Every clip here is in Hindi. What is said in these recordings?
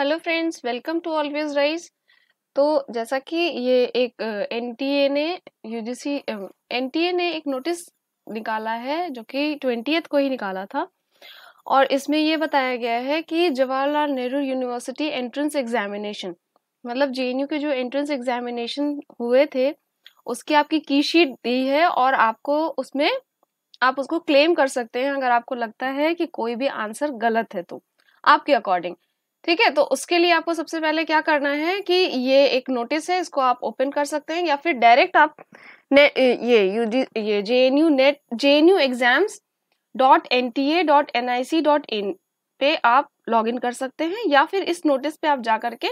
hello friends welcome to always rise तो जैसा कि ये एक एन टी ए ने U G C N T A ने एक नोटिस निकाला है जो कि ट्वेंटीथ को ही निकाला था और इसमें ये बताया गया है कि Jawaharlal Nehru University entrance examination मतलब जे के जो एंट्रेंस एग्जामिनेशन हुए थे उसकी आपकी की शीट दी है और आपको उसमें आप उसको क्लेम कर सकते हैं अगर आपको लगता है कि कोई भी आंसर गलत है तो आपके अकॉर्डिंग ठीक है तो उसके लिए आपको सबसे पहले क्या करना है कि ये एक नोटिस है इसको आप ओपन कर सकते हैं या फिर डायरेक्ट आप ने ये ये J N U net J N U exams dot N T A dot N I C dot in पे आप लॉग इन कर सकते हैं या फिर इस नोटिस पे आप जा करके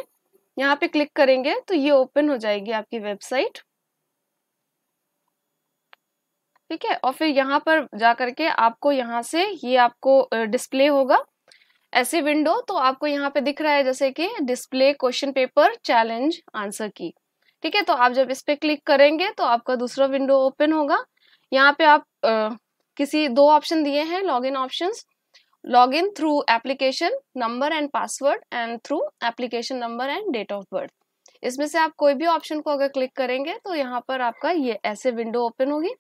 यहाँ पे क्लिक करेंगे तो ये ओपन हो जाएगी आपकी वेबसाइट ठीक है और फिर यहाँ पर जा करके आपको यहाँ से ये आपको डिस्प्ले होगा ऐसी विंडो तो आपको यहाँ पे दिख रहा है जैसे कि display question paper challenge answer key ठीक है तो आप जब इस पर क्लिक करेंगे तो आपका दूसरा विंडो ओपन होगा यहाँ पे आप आ, किसी दो ऑप्शन दिए हैं login options login through application number and password and through application number and date of birth इसमें से आप कोई भी ऑप्शन को अगर क्लिक करेंगे तो यहाँ पर आपका ये ऐसे विंडो ओपन होगी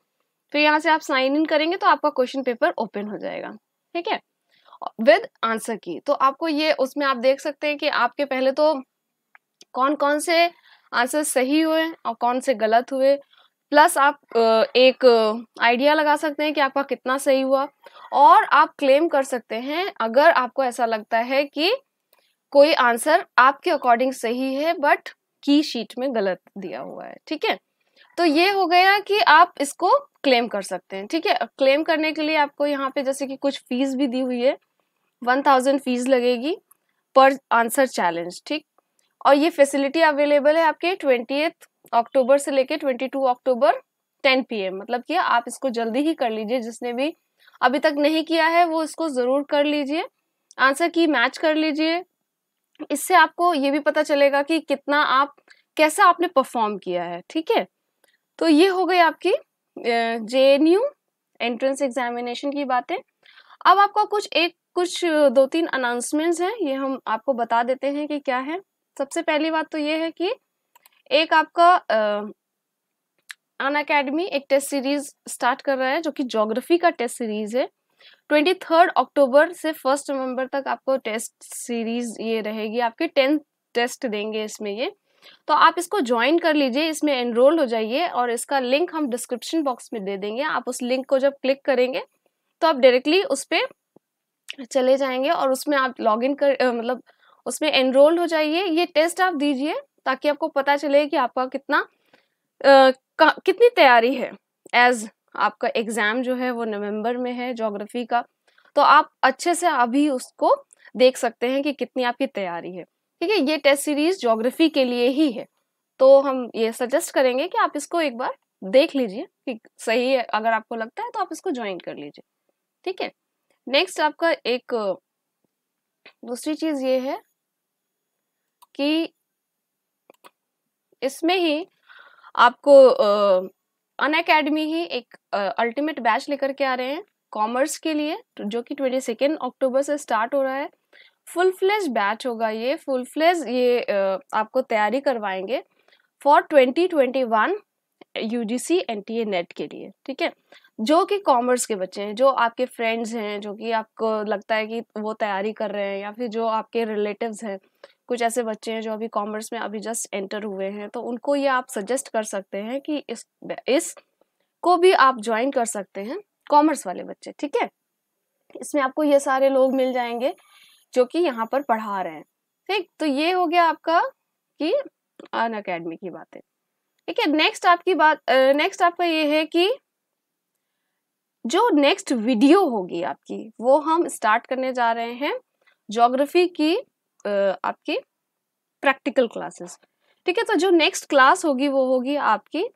फिर यहाँ से आप साइन इन करेंगे तो आपका क्वेश्चन पेपर ओपन हो जाएगा ठीक है विद आंसर की तो आपको ये उसमें आप देख सकते हैं कि आपके पहले तो कौन कौन से आंसर सही हुए और कौन से गलत हुए प्लस आप एक आइडिया लगा सकते हैं कि आपका कितना सही हुआ और आप क्लेम कर सकते हैं अगर आपको ऐसा लगता है कि कोई आंसर आपके अकॉर्डिंग सही है बट की शीट में गलत दिया हुआ है ठीक है तो ये हो गया कि आप इसको क्लेम कर सकते हैं ठीक है क्लेम करने के लिए आपको यहाँ पे जैसे कि कुछ फीस भी दी हुई है वन थाउजेंड फीस लगेगी पर आंसर चैलेंज ठीक और ये फैसिलिटी अवेलेबल है आपके ट्वेंटी अक्टूबर से लेके twenty two October ten P मतलब कि आप इसको जल्दी ही कर लीजिए जिसने भी अभी तक नहीं किया है वो इसको ज़रूर कर लीजिए आंसर की मैच कर लीजिए इससे आपको ये भी पता चलेगा कि कितना आप कैसा आपने परफॉर्म किया है ठीक है तो ये हो गई आपकी J N U entrance examination की बातें अब आपका कुछ एक कुछ दो तीन अनाउंसमेंट्स हैं ये हम आपको बता देते हैं कि क्या है सबसे पहली बात तो ये है कि एक आपका अन अकेडमी एक टेस्ट सीरीज स्टार्ट कर रहा है जो कि जोग्राफी का टेस्ट सीरीज है ट्वेंटी थर्ड अक्टूबर से फर्स्ट नवंबर तक आपको टेस्ट सीरीज ये रहेगी आपके टेंथ टेस्ट देंगे इसमें ये तो आप इसको ज्वाइन कर लीजिए इसमें एनरोल हो जाइए और इसका लिंक हम डिस्क्रिप्शन बॉक्स में दे देंगे आप उस लिंक को जब क्लिक करेंगे तो आप डायरेक्टली उस पर चले जाएंगे और उसमें आप लॉग इन कर आ, मतलब उसमें एनरोल्ड हो जाइए ये टेस्ट आप दीजिए ताकि आपको पता चले कि आपका कितना आ, कितनी तैयारी है एज आपका एग्ज़ाम जो है वो नवंबर में है जोग्राफी का तो आप अच्छे से अभी उसको देख सकते हैं कि कितनी आपकी तैयारी है ठीक है ये टेस्ट सीरीज जोग्राफी के लिए ही है तो हम ये सजेस्ट करेंगे कि आप इसको एक बार देख लीजिए कि सही है अगर आपको लगता है तो आप इसको ज्वाइन कर लीजिए ठीक है नेक्स्ट आपका एक दूसरी चीज ये है कि इसमें ही आपको अन अकेडमी ही एक अल्टीमेट बैच लेकर के आ रहे हैं कॉमर्स के लिए जो कि ट्वेंटी सेकेंड अक्टूबर से स्टार्ट हो रहा है फुल फ्लेज बैच होगा ये फुल फ्लेज ये आपको तैयारी करवाएंगे for twenty twenty one UGC a net के लिए ठीक है जो कि कॉमर्स के बच्चे हैं जो आपके फ्रेंड्स हैं जो कि आपको लगता है कि वो तैयारी कर रहे हैं या फिर जो आपके रिलेटिव हैं कुछ ऐसे बच्चे हैं जो अभी कॉमर्स में अभी जस्ट एंटर हुए हैं तो उनको ये आप सजेस्ट कर सकते हैं कि इस इस को भी आप ज्वाइन कर सकते हैं कॉमर्स वाले बच्चे ठीक है इसमें आपको ये सारे लोग मिल जाएंगे जो कि यहाँ पर पढ़ा रहे हैं ठीक तो ये हो गया आपका कि अन अकेडमी की बातें ठीक है नेक्स्ट आपकी बात नेक्स्ट आपका ये है कि जो नेक्स्ट वीडियो होगी आपकी वो हम स्टार्ट करने जा रहे हैं जोग्राफी की आपकी प्रैक्टिकल क्लासेस ठीक है तो जो नेक्स्ट क्लास होगी वो होगी आपकी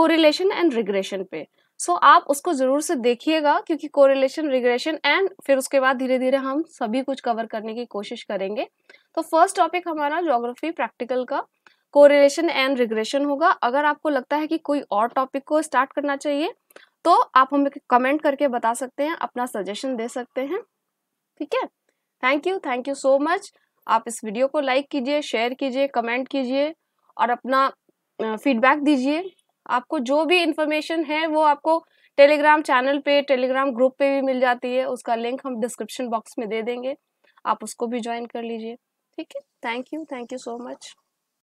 कोरिलेशन एंड रिग्रेशन पे सो so, आप उसको जरूर से देखिएगा क्योंकि कोरिलेशन रिग्रेशन एंड फिर उसके बाद धीरे धीरे हम सभी कुछ कवर करने की कोशिश करेंगे तो फर्स्ट टॉपिक हमारा ज्योग्राफी प्रैक्टिकल का कोरिलेशन एंड रिग्रेशन होगा अगर आपको लगता है कि कोई और टॉपिक को स्टार्ट करना चाहिए तो आप हमें कमेंट करके बता सकते हैं अपना सजेशन दे सकते हैं ठीक है thank you thank you so much आप इस वीडियो को लाइक कीजिए शेयर कीजिए कमेंट कीजिए और अपना फीडबैक दीजिए आपको जो भी इंफॉर्मेशन है वो आपको टेलीग्राम चैनल पे टेलीग्राम ग्रुप पे भी मिल जाती है उसका लिंक हम डिस्क्रिप्शन बॉक्स में दे देंगे आप उसको भी ज्वाइन कर लीजिए ठीक है thank you thank you so much